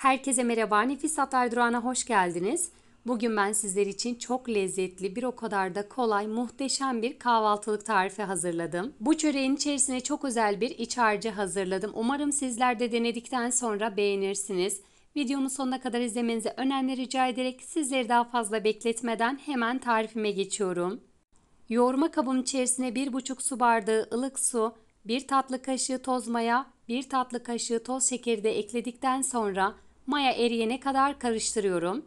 Herkese merhaba, Nefis Hatay Durağı'na hoş geldiniz. Bugün ben sizler için çok lezzetli, bir o kadar da kolay, muhteşem bir kahvaltılık tarifi hazırladım. Bu çöreğin içerisine çok özel bir iç harcı hazırladım. Umarım sizler de denedikten sonra beğenirsiniz. Videomun sonuna kadar izlemenizi önemli rica ederek sizleri daha fazla bekletmeden hemen tarifime geçiyorum. Yoğurma kabın içerisine 1,5 su bardağı ılık su, 1 tatlı kaşığı toz maya, 1 tatlı kaşığı toz şekeri de ekledikten sonra maya eriyene kadar karıştırıyorum.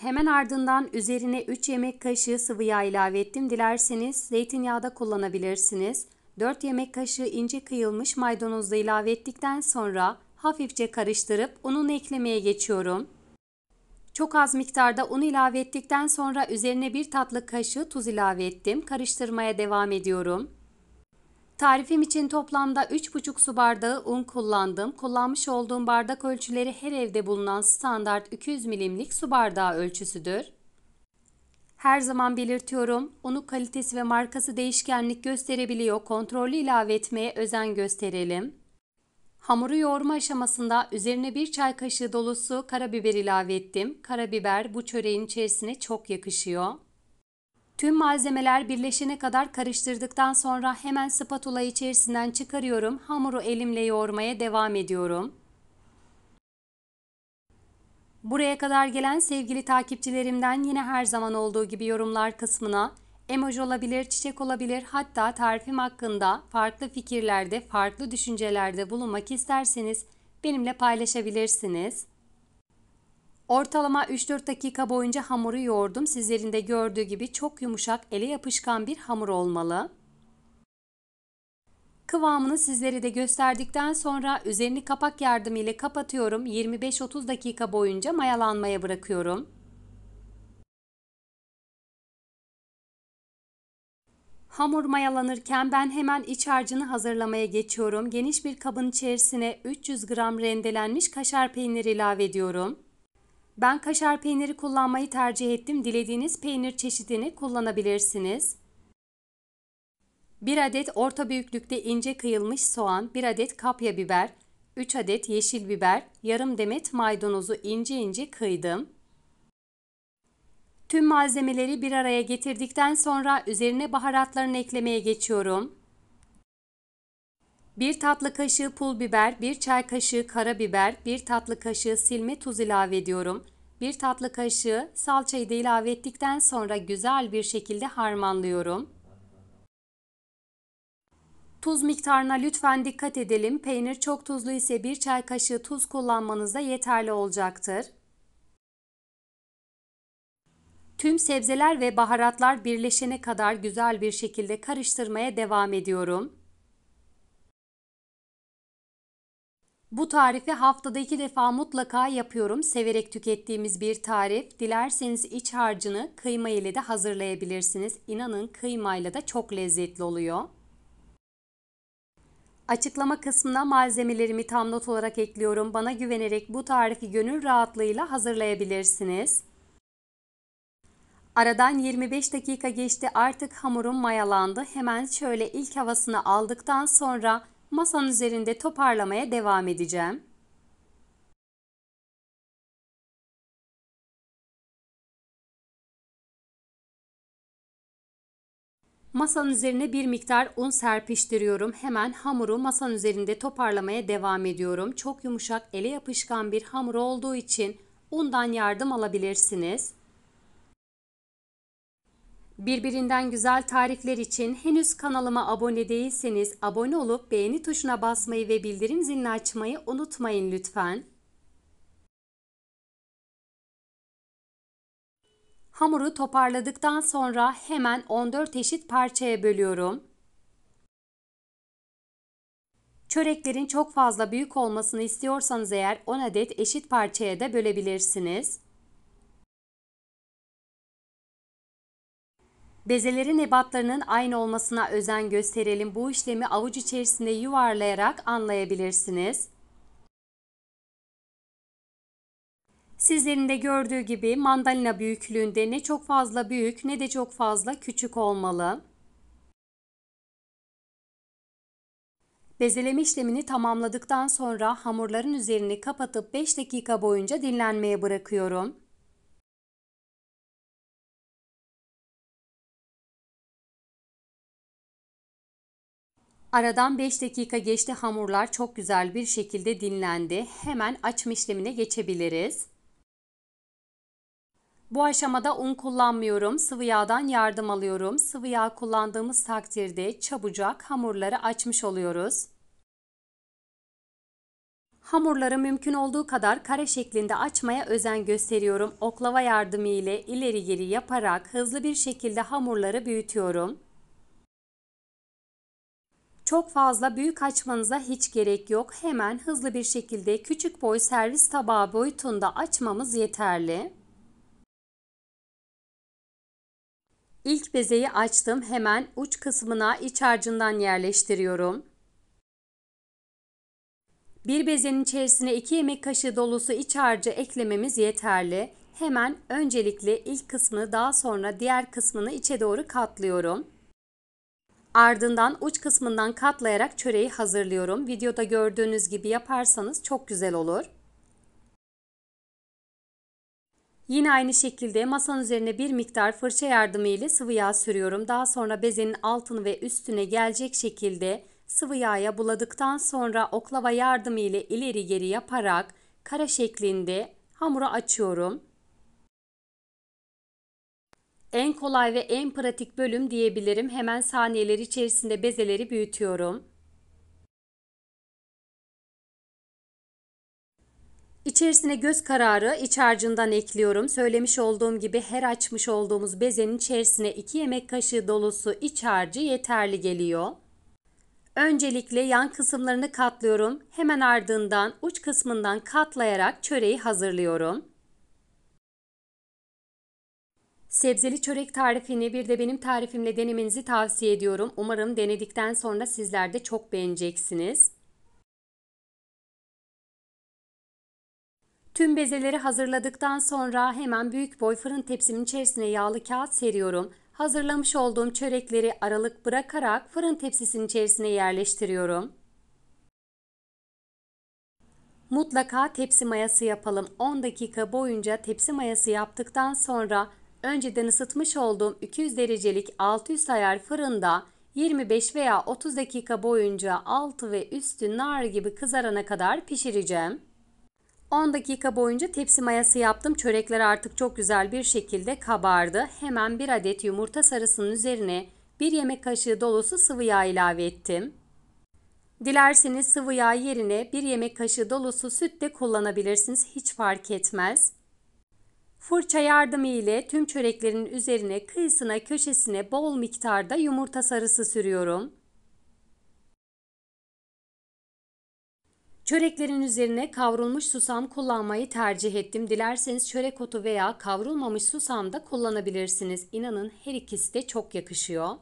Hemen ardından üzerine 3 yemek kaşığı sıvı yağ ilave ettim. Dilerseniz zeytinyağı da kullanabilirsiniz. 4 yemek kaşığı ince kıyılmış maydanozu da ilave ettikten sonra hafifçe karıştırıp ununu eklemeye geçiyorum. Çok az miktarda un ilave ettikten sonra üzerine bir tatlı kaşığı tuz ilave ettim. Karıştırmaya devam ediyorum. Tarifim için toplamda 3,5 su bardağı un kullandım. Kullanmış olduğum bardak ölçüleri her evde bulunan standart 200 milimlik su bardağı ölçüsüdür. Her zaman belirtiyorum, unun kalitesi ve markası değişkenlik gösterebiliyor. Kontrollü ilave etmeye özen gösterelim. Hamuru yoğurma aşamasında üzerine bir çay kaşığı dolusu karabiber ilave ettim. Karabiber bu çöreğin içerisine çok yakışıyor. Tüm malzemeler birleşene kadar karıştırdıktan sonra hemen spatula içerisinden çıkarıyorum. Hamuru elimle yoğurmaya devam ediyorum. Buraya kadar gelen sevgili takipçilerimden yine her zaman olduğu gibi yorumlar kısmına emoji olabilir, çiçek olabilir hatta tarifim hakkında farklı fikirlerde, farklı düşüncelerde bulunmak isterseniz benimle paylaşabilirsiniz. Ortalama 3-4 dakika boyunca hamuru yoğurdum. Sizlerin de gördüğü gibi çok yumuşak, ele yapışkan bir hamur olmalı. Kıvamını sizlere de gösterdikten sonra üzerini kapak yardımıyla kapatıyorum. 25-30 dakika boyunca mayalanmaya bırakıyorum. Hamur mayalanırken ben hemen iç harcını hazırlamaya geçiyorum. Geniş bir kabın içerisine 300 gram rendelenmiş kaşar peyniri ilave ediyorum. Ben kaşar peyniri kullanmayı tercih ettim. Dilediğiniz peynir çeşidini kullanabilirsiniz. 1 adet orta büyüklükte ince kıyılmış soğan, 1 adet kapya biber, 3 adet yeşil biber, yarım demet maydanozu ince ince kıydım. Tüm malzemeleri bir araya getirdikten sonra üzerine baharatlarını eklemeye geçiyorum. 1 tatlı kaşığı pul biber, 1 çay kaşığı karabiber, 1 tatlı kaşığı silme tuz ilave ediyorum. 1 tatlı kaşığı salçayı da ilave ettikten sonra güzel bir şekilde harmanlıyorum. Tuz miktarına lütfen dikkat edelim. Peynir çok tuzlu ise 1 çay kaşığı tuz kullanmanız da yeterli olacaktır. Tüm sebzeler ve baharatlar birleşene kadar güzel bir şekilde karıştırmaya devam ediyorum. Bu tarifi haftada iki defa mutlaka yapıyorum. Severek tükettiğimiz bir tarif. Dilerseniz iç harcını kıyma ile de hazırlayabilirsiniz. İnanın kıymayla da çok lezzetli oluyor. Açıklama kısmına malzemelerimi tam not olarak ekliyorum. Bana güvenerek bu tarifi gönül rahatlığıyla hazırlayabilirsiniz. Aradan 25 dakika geçti artık hamurum mayalandı. Hemen şöyle ilk havasını aldıktan sonra masanın üzerinde toparlamaya devam edeceğim. Masanın üzerine bir miktar un serpiştiriyorum. Hemen hamuru masanın üzerinde toparlamaya devam ediyorum. Çok yumuşak, ele yapışkan bir hamur olduğu için undan yardım alabilirsiniz. Birbirinden güzel tarifler için henüz kanalıma abone değilseniz abone olup beğeni tuşuna basmayı ve bildirim zilini açmayı unutmayın lütfen. Hamuru toparladıktan sonra hemen 14 eşit parçaya bölüyorum. Çöreklerin çok fazla büyük olmasını istiyorsanız eğer 10 adet eşit parçaya da bölebilirsiniz. Bezelerin ebatlarının aynı olmasına özen gösterelim. Bu işlemi avuç içerisinde yuvarlayarak anlayabilirsiniz. Sizlerin de gördüğü gibi mandalina büyüklüğünde ne çok fazla büyük ne de çok fazla küçük olmalı. Bezeleme işlemini tamamladıktan sonra hamurların üzerini kapatıp 5 dakika boyunca dinlenmeye bırakıyorum. Aradan 5 dakika geçti hamurlar çok güzel bir şekilde dinlendi. Hemen açma işlemine geçebiliriz. Bu aşamada un kullanmıyorum. Sıvı yağdan yardım alıyorum. Sıvı yağ kullandığımız takdirde çabucak hamurları açmış oluyoruz. Hamurları mümkün olduğu kadar kare şeklinde açmaya özen gösteriyorum. Oklava yardımı ile ileri geri yaparak hızlı bir şekilde hamurları büyütüyorum. Çok fazla büyük açmanıza hiç gerek yok. Hemen hızlı bir şekilde küçük boy servis tabağı boyutunda açmamız yeterli. İlk bezeyi açtım. Hemen uç kısmına iç harcından yerleştiriyorum. Bir bezenin içerisine 2 yemek kaşığı dolusu iç harcı eklememiz yeterli. Hemen öncelikle ilk kısmını daha sonra diğer kısmını içe doğru katlıyorum. Ardından uç kısmından katlayarak çöreği hazırlıyorum. Videoda gördüğünüz gibi yaparsanız çok güzel olur. Yine aynı şekilde masanın üzerine bir miktar fırça yardımı ile sıvı yağ sürüyorum. Daha sonra bezenin altını ve üstüne gelecek şekilde sıvı yağya buladıktan sonra oklava yardımı ile ileri geri yaparak kara şeklinde hamuru açıyorum. En kolay ve en pratik bölüm diyebilirim. Hemen saniyeler içerisinde bezeleri büyütüyorum. İçerisine göz kararı iç harcından ekliyorum. Söylemiş olduğum gibi her açmış olduğumuz bezenin içerisine 2 yemek kaşığı dolusu iç harcı yeterli geliyor. Öncelikle yan kısımlarını katlıyorum. Hemen ardından uç kısmından katlayarak çöreği hazırlıyorum. Sebzeli çörek tarifini bir de benim tarifimle denemenizi tavsiye ediyorum. Umarım denedikten sonra sizler de çok beğeneceksiniz. Tüm bezeleri hazırladıktan sonra hemen büyük boy fırın tepsimin içerisine yağlı kağıt seriyorum. Hazırlamış olduğum çörekleri aralık bırakarak fırın tepsisinin içerisine yerleştiriyorum. Mutlaka tepsi mayası yapalım. 10 dakika boyunca tepsi mayası yaptıktan sonra önceden ısıtmış olduğum 200 derecelik 600 ayar fırında 25 veya 30 dakika boyunca altı ve üstü nar gibi kızarana kadar pişireceğim. 10 dakika boyunca tepsi mayası yaptım. Çörekler artık çok güzel bir şekilde kabardı. Hemen bir adet yumurta sarısının üzerine bir yemek kaşığı dolusu sıvı yağ ilave ettim. Dilerseniz sıvı yağ yerine bir yemek kaşığı dolusu süt de kullanabilirsiniz. Hiç fark etmez. Fırça yardımı ile tüm çöreklerin üzerine kıyısına köşesine bol miktarda yumurta sarısı sürüyorum. Çöreklerin üzerine kavrulmuş susam kullanmayı tercih ettim. Dilerseniz çörek otu veya kavrulmamış susam da kullanabilirsiniz. İnanın her ikisi de çok yakışıyor.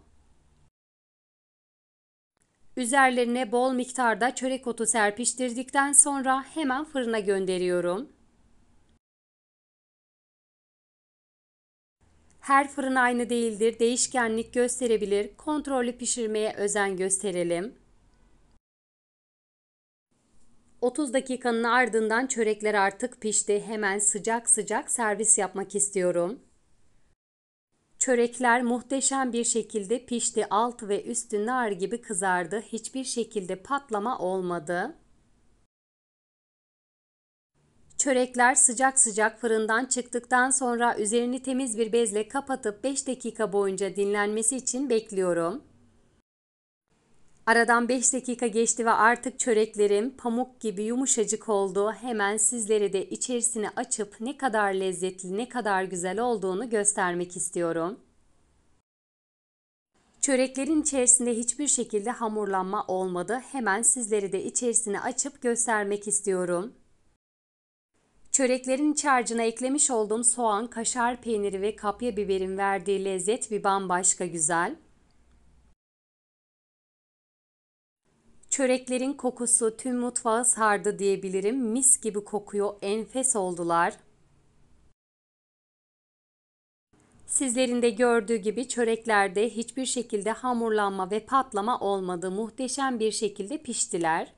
Üzerlerine bol miktarda çörek otu serpiştirdikten sonra hemen fırına gönderiyorum. Her fırın aynı değildir, değişkenlik gösterebilir, kontrollü pişirmeye özen gösterelim. 30 dakikanın ardından çörekler artık pişti. Hemen sıcak sıcak servis yapmak istiyorum. Çörekler muhteşem bir şekilde pişti. Altı ve üstü nar gibi kızardı. Hiçbir şekilde patlama olmadı. Çörekler sıcak sıcak fırından çıktıktan sonra üzerini temiz bir bezle kapatıp 5 dakika boyunca dinlenmesi için bekliyorum. Aradan 5 dakika geçti ve artık çöreklerim pamuk gibi yumuşacık oldu. Hemen sizlere de içerisini açıp ne kadar lezzetli, ne kadar güzel olduğunu göstermek istiyorum. Çöreklerin içerisinde hiçbir şekilde hamurlanma olmadı. Hemen sizlere de içerisini açıp göstermek istiyorum. Çöreklerin iç harcına eklemiş olduğum soğan, kaşar peyniri ve kapya biberin verdiği lezzet bir bambaşka güzel. Çöreklerin kokusu tüm mutfağı sardı diyebilirim. Mis gibi kokuyor, enfes oldular. Sizlerin de gördüğü gibi çöreklerde hiçbir şekilde hamurlanma ve patlama olmadı. Muhteşem bir şekilde piştiler.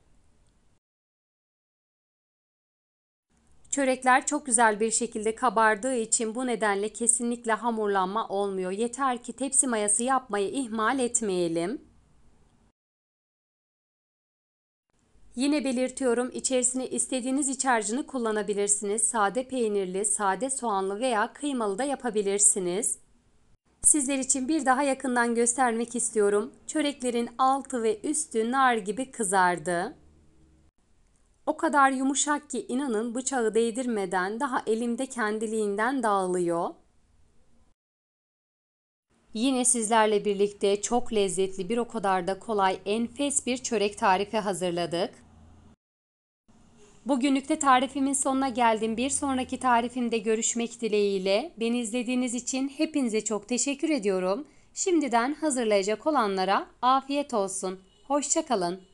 Çörekler çok güzel bir şekilde kabardığı için bu nedenle kesinlikle hamurlanma olmuyor. Yeter ki tepsi mayası yapmayı ihmal etmeyelim. Yine belirtiyorum içerisine istediğiniz iç harcını kullanabilirsiniz. Sade peynirli, sade soğanlı veya kıymalı da yapabilirsiniz. Sizler için bir daha yakından göstermek istiyorum. Çöreklerin altı ve üstü nar gibi kızardı. O kadar yumuşak ki inanın bıçağı değdirmeden daha elimde kendiliğinden dağılıyor. Yine sizlerle birlikte çok lezzetli bir o kadar da kolay enfes bir çörek tarifi hazırladık. Bugünlük de tarifimin sonuna geldim. Bir sonraki tarifimde görüşmek dileğiyle. Beni izlediğiniz için hepinize çok teşekkür ediyorum. Şimdiden hazırlayacak olanlara afiyet olsun. Hoşçakalın.